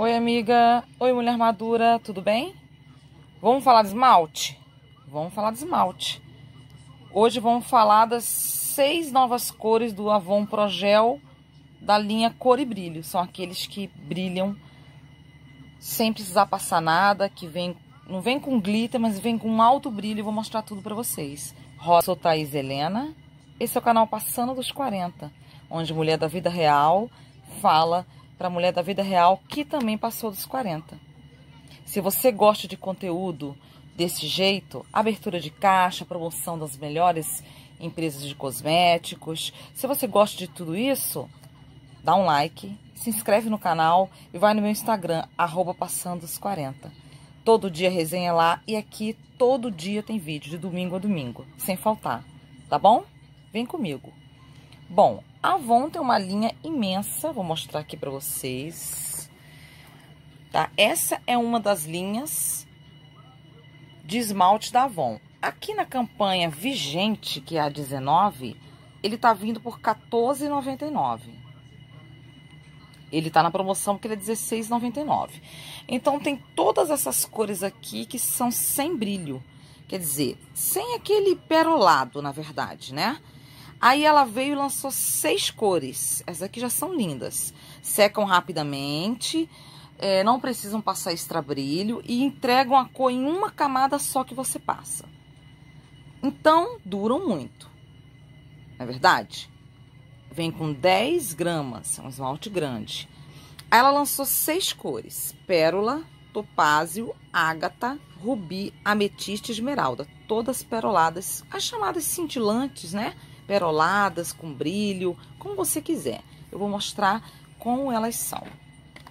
Oi, amiga. Oi, mulher madura, tudo bem? Vamos falar de esmalte? Vamos falar de esmalte. Hoje vamos falar das seis novas cores do Avon Progel da linha Cor e Brilho. São aqueles que brilham sem precisar passar nada, que vem, não vem com glitter, mas vem com alto brilho. vou mostrar tudo para vocês. Rosa, sou Thaís Helena. Esse é o canal Passando dos 40, onde mulher da vida real fala para a mulher da vida real que também passou dos 40. Se você gosta de conteúdo desse jeito, abertura de caixa, promoção das melhores empresas de cosméticos, se você gosta de tudo isso, dá um like, se inscreve no canal e vai no meu Instagram, arroba passando os 40. Todo dia resenha é lá e aqui todo dia tem vídeo, de domingo a domingo, sem faltar, tá bom? Vem comigo. Bom, a ah, Avon tem uma linha imensa, vou mostrar aqui pra vocês. Tá? Essa é uma das linhas de esmalte da Avon. Aqui na campanha vigente, que é a 19, ele tá vindo por R$14,99. Ele tá na promoção porque ele é R$16,99. Então, tem todas essas cores aqui que são sem brilho. Quer dizer, sem aquele perolado, na verdade, né? Aí ela veio e lançou seis cores. Essas aqui já são lindas. Secam rapidamente, é, não precisam passar extra brilho e entregam a cor em uma camada só que você passa. Então, duram muito. Não é verdade? Vem com 10 gramas, é um esmalte grande. Aí ela lançou seis cores. Pérola, topázio, ágata, rubi, ametista e esmeralda. Todas peroladas, as chamadas cintilantes, né? peroladas, com brilho, como você quiser. Eu vou mostrar como elas são.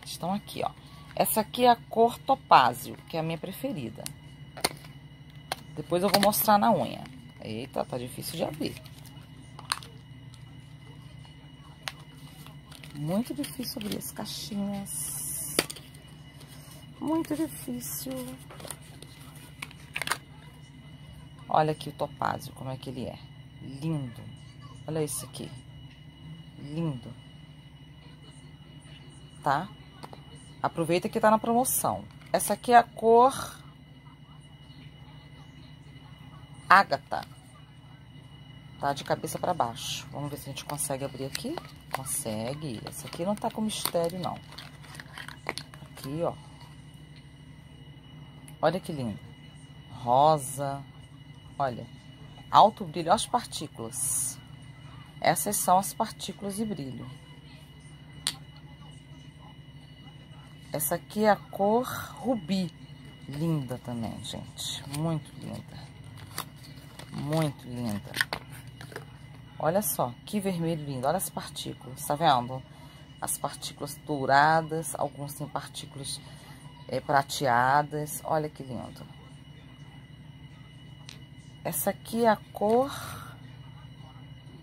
Estão aqui, ó. Essa aqui é a cor topázio, que é a minha preferida. Depois eu vou mostrar na unha. Eita, tá difícil de abrir. Muito difícil abrir as caixinhas. Muito difícil. Olha aqui o topázio, como é que ele é. Lindo. Olha isso aqui. Lindo. Tá? Aproveita que tá na promoção. Essa aqui é a cor ágata. Tá de cabeça para baixo. Vamos ver se a gente consegue abrir aqui. Consegue. Essa aqui não tá com mistério, não. Aqui, ó. Olha que lindo. Rosa. Olha alto brilho, as partículas. Essas são as partículas de brilho. Essa aqui é a cor rubi. Linda também, gente. Muito linda. Muito linda. Olha só, que vermelho lindo. Olha as partículas, tá vendo? As partículas douradas, alguns têm partículas é, prateadas. Olha que lindo. Essa aqui é a cor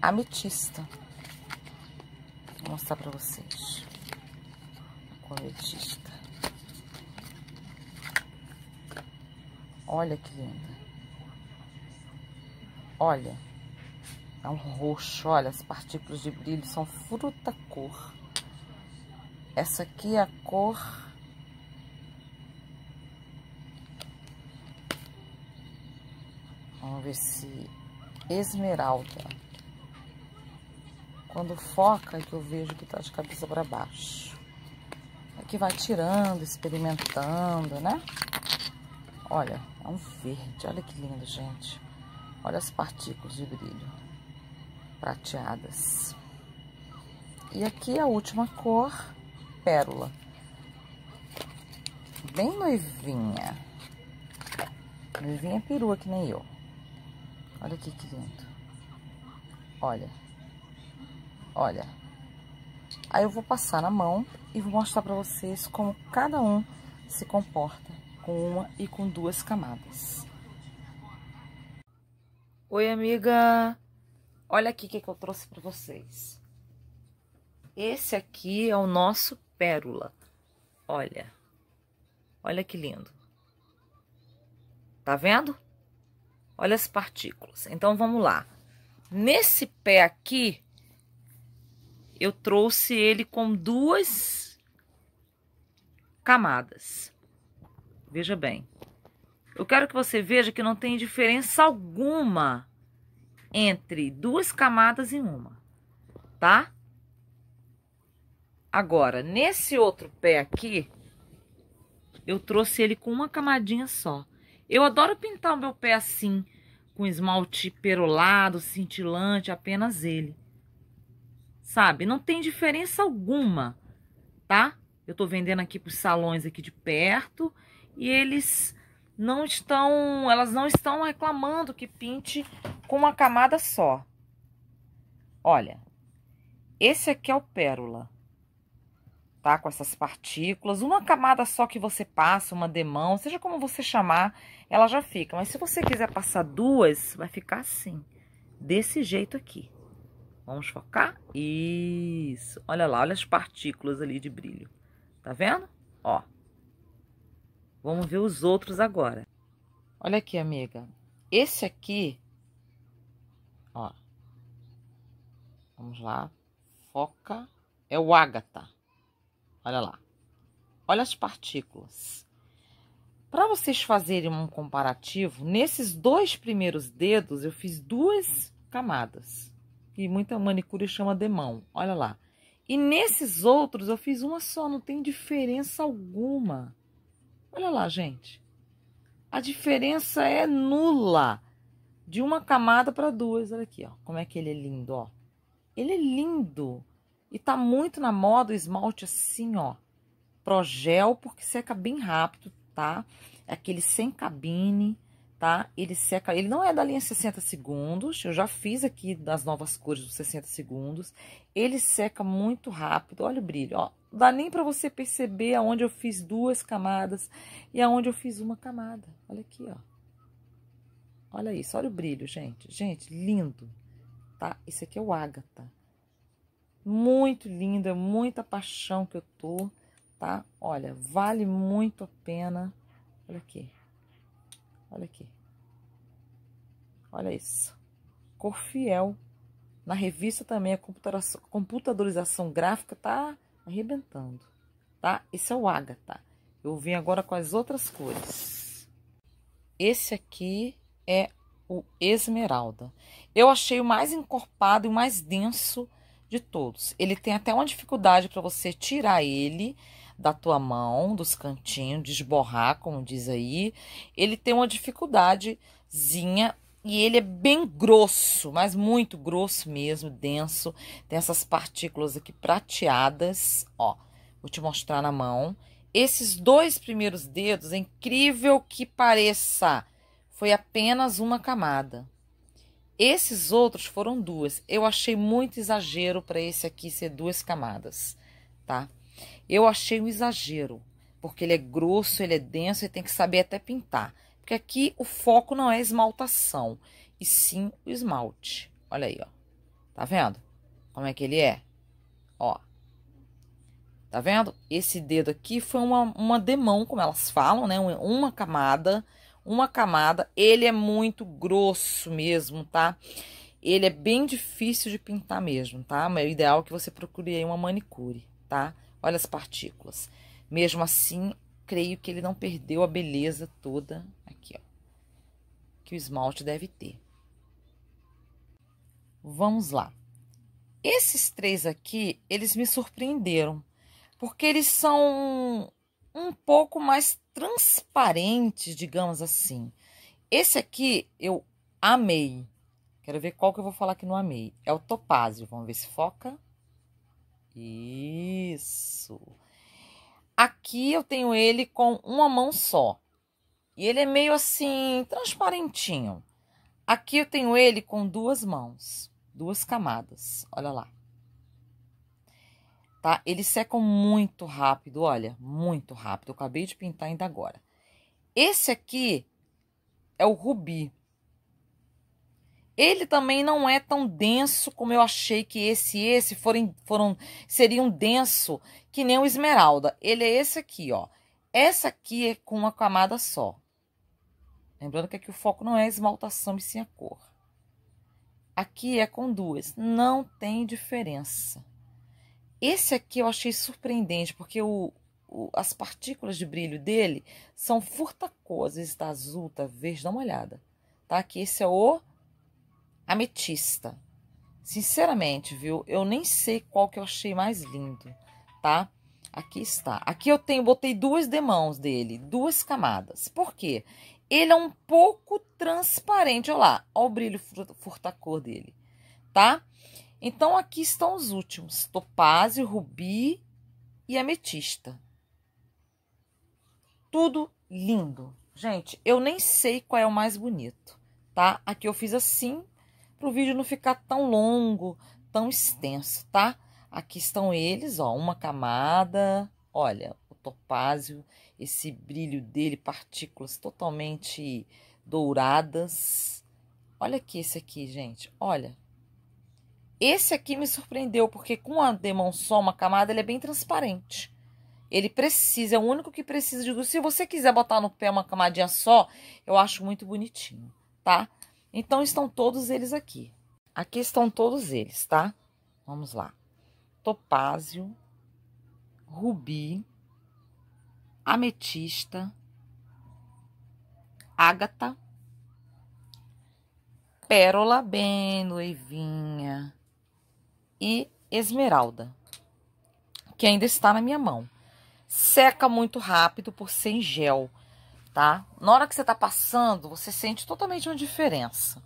ametista. Vou mostrar pra vocês. A cor ametista. Olha que linda. Olha. É um roxo, olha, as partículas de brilho são fruta cor. Essa aqui é a cor Vamos ver se esmeralda. Quando foca, que eu vejo que tá de cabeça para baixo. Aqui vai tirando, experimentando, né? Olha, é um verde. Olha que lindo, gente. Olha as partículas de brilho prateadas. E aqui a última cor, pérola. Bem noivinha. Noivinha é perua, que nem eu. Olha aqui que lindo. Olha. Olha. Aí eu vou passar na mão e vou mostrar pra vocês como cada um se comporta com uma e com duas camadas. Oi, amiga! Olha aqui o que, que eu trouxe pra vocês. Esse aqui é o nosso pérola. Olha. Olha que lindo. Tá vendo? Olha as partículas. Então, vamos lá. Nesse pé aqui, eu trouxe ele com duas camadas. Veja bem. Eu quero que você veja que não tem diferença alguma entre duas camadas e uma, tá? Agora, nesse outro pé aqui, eu trouxe ele com uma camadinha só. Eu adoro pintar o meu pé assim, com esmalte perolado, cintilante, apenas ele. Sabe? Não tem diferença alguma, tá? Eu tô vendendo aqui pros salões aqui de perto e eles não estão, elas não estão reclamando que pinte com uma camada só. Olha, esse aqui é o pérola tá? Com essas partículas. Uma camada só que você passa, uma demão, seja como você chamar, ela já fica. Mas se você quiser passar duas, vai ficar assim, desse jeito aqui. Vamos focar? Isso. Olha lá, olha as partículas ali de brilho. Tá vendo? Ó. Vamos ver os outros agora. Olha aqui, amiga. Esse aqui, ó. Vamos lá. Foca. É o ágata. Olha lá. Olha as partículas. Para vocês fazerem um comparativo, nesses dois primeiros dedos eu fiz duas camadas. E muita manicure chama de mão, olha lá. E nesses outros eu fiz uma só, não tem diferença alguma. Olha lá, gente. A diferença é nula. De uma camada para duas, olha aqui, ó. Como é que ele é lindo, ó. Ele é lindo. E tá muito na moda o esmalte assim, ó, progel, porque seca bem rápido, tá? É aquele sem cabine, tá? Ele seca, ele não é da linha 60 segundos, eu já fiz aqui das novas cores dos 60 segundos. Ele seca muito rápido, olha o brilho, ó. dá nem pra você perceber aonde eu fiz duas camadas e aonde eu fiz uma camada. Olha aqui, ó. Olha isso, olha o brilho, gente. Gente, lindo, tá? Esse aqui é o ágata muito linda, muita paixão que eu tô, tá? Olha, vale muito a pena. Olha aqui. Olha aqui. Olha isso. Cor fiel. Na revista também a computadorização gráfica tá arrebentando, tá? Esse é o ágata. Eu vim agora com as outras cores. Esse aqui é o esmeralda. Eu achei o mais encorpado e o mais denso de todos. Ele tem até uma dificuldade para você tirar ele da tua mão, dos cantinhos, desborrar, como diz aí. Ele tem uma dificuldadezinha e ele é bem grosso, mas muito grosso mesmo, denso. Tem essas partículas aqui prateadas, ó. Vou te mostrar na mão. Esses dois primeiros dedos, é incrível que pareça, foi apenas uma camada. Esses outros foram duas. Eu achei muito exagero para esse aqui ser duas camadas, tá? Eu achei um exagero, porque ele é grosso, ele é denso e tem que saber até pintar. Porque aqui o foco não é esmaltação, e sim o esmalte. Olha aí, ó. Tá vendo? Como é que ele é? Ó. Tá vendo? Esse dedo aqui foi uma, uma demão, como elas falam, né? Uma camada, uma camada. Ele é muito grosso mesmo, tá? Ele é bem difícil de pintar mesmo, tá? Mas é o ideal é que você procure aí uma manicure, tá? Olha as partículas. Mesmo assim, creio que ele não perdeu a beleza toda aqui, ó, que o esmalte deve ter. Vamos lá. Esses três aqui, eles me surpreenderam, porque eles são um pouco mais transparente, digamos assim. Esse aqui eu amei. Quero ver qual que eu vou falar que não amei. É o topázio. Vamos ver se foca. Isso. Aqui eu tenho ele com uma mão só. E ele é meio assim, transparentinho. Aqui eu tenho ele com duas mãos, duas camadas. Olha lá tá? Eles secam muito rápido, olha, muito rápido. Eu acabei de pintar ainda agora. Esse aqui é o rubi. Ele também não é tão denso como eu achei que esse e esse forem, foram, seriam denso que nem o esmeralda. Ele é esse aqui, ó. Essa aqui é com uma camada só. Lembrando que aqui o foco não é esmaltação e sim a cor. Aqui é com duas. Não tem diferença. Esse aqui eu achei surpreendente, porque o, o, as partículas de brilho dele são furtacosas, está azul, tá verde, dá uma olhada. Tá? Que esse é o ametista. Sinceramente, viu? Eu nem sei qual que eu achei mais lindo, tá? Aqui está. Aqui eu tenho, botei duas demãos dele, duas camadas. Por quê? Ele é um pouco transparente, olha lá, olha o brilho furtacor dele, tá? Tá? Então aqui estão os últimos: topázio, rubi e ametista. Tudo lindo. Gente, eu nem sei qual é o mais bonito, tá? Aqui eu fiz assim para o vídeo não ficar tão longo, tão extenso, tá? Aqui estão eles, ó, uma camada. Olha, o topázio, esse brilho dele, partículas totalmente douradas. Olha aqui esse aqui, gente. Olha, esse aqui me surpreendeu, porque com a Demon só uma camada, ele é bem transparente. Ele precisa, é o único que precisa de Se você quiser botar no pé uma camadinha só, eu acho muito bonitinho, tá? Então, estão todos eles aqui. Aqui estão todos eles, tá? Vamos lá. Topázio, rubi, ametista, ágata, pérola bem noivinha, e esmeralda, que ainda está na minha mão. Seca muito rápido por ser em gel, tá? Na hora que você tá passando, você sente totalmente uma diferença.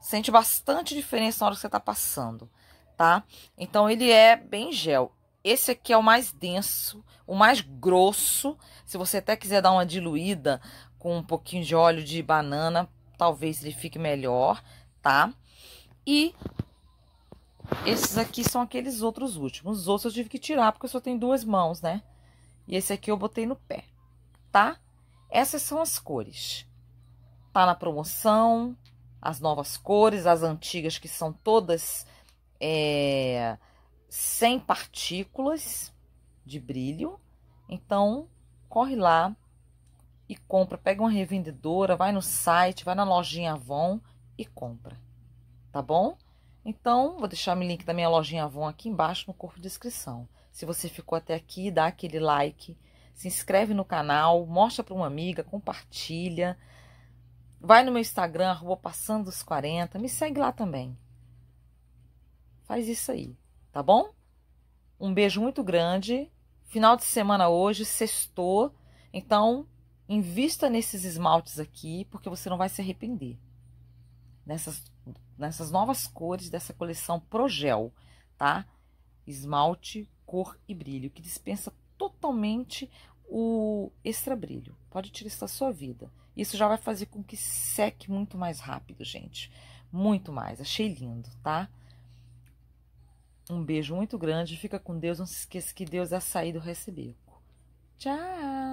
Sente bastante diferença na hora que você tá passando, tá? Então ele é bem gel. Esse aqui é o mais denso, o mais grosso. Se você até quiser dar uma diluída com um pouquinho de óleo de banana, talvez ele fique melhor, tá? E esses aqui são aqueles outros últimos. Os outros eu tive que tirar, porque eu só tenho duas mãos, né? E esse aqui eu botei no pé, tá? Essas são as cores. Tá na promoção, as novas cores, as antigas que são todas é, sem partículas de brilho. Então, corre lá e compra. Pega uma revendedora, vai no site, vai na lojinha Avon e compra, tá bom? Então, vou deixar o link da minha lojinha Avon aqui embaixo no corpo de descrição. Se você ficou até aqui, dá aquele like, se inscreve no canal, mostra para uma amiga, compartilha. Vai no meu Instagram, arroba passando os 40, me segue lá também. Faz isso aí, tá bom? Um beijo muito grande. Final de semana hoje, sextou. Então, invista nesses esmaltes aqui, porque você não vai se arrepender. Nessas nessas novas cores dessa coleção Progel, tá? Esmalte, cor e brilho, que dispensa totalmente o extra brilho. Pode tirar isso da sua vida. Isso já vai fazer com que seque muito mais rápido, gente. Muito mais. Achei lindo, tá? Um beijo muito grande. Fica com Deus. Não se esqueça que Deus é a sair do receber. Tchau!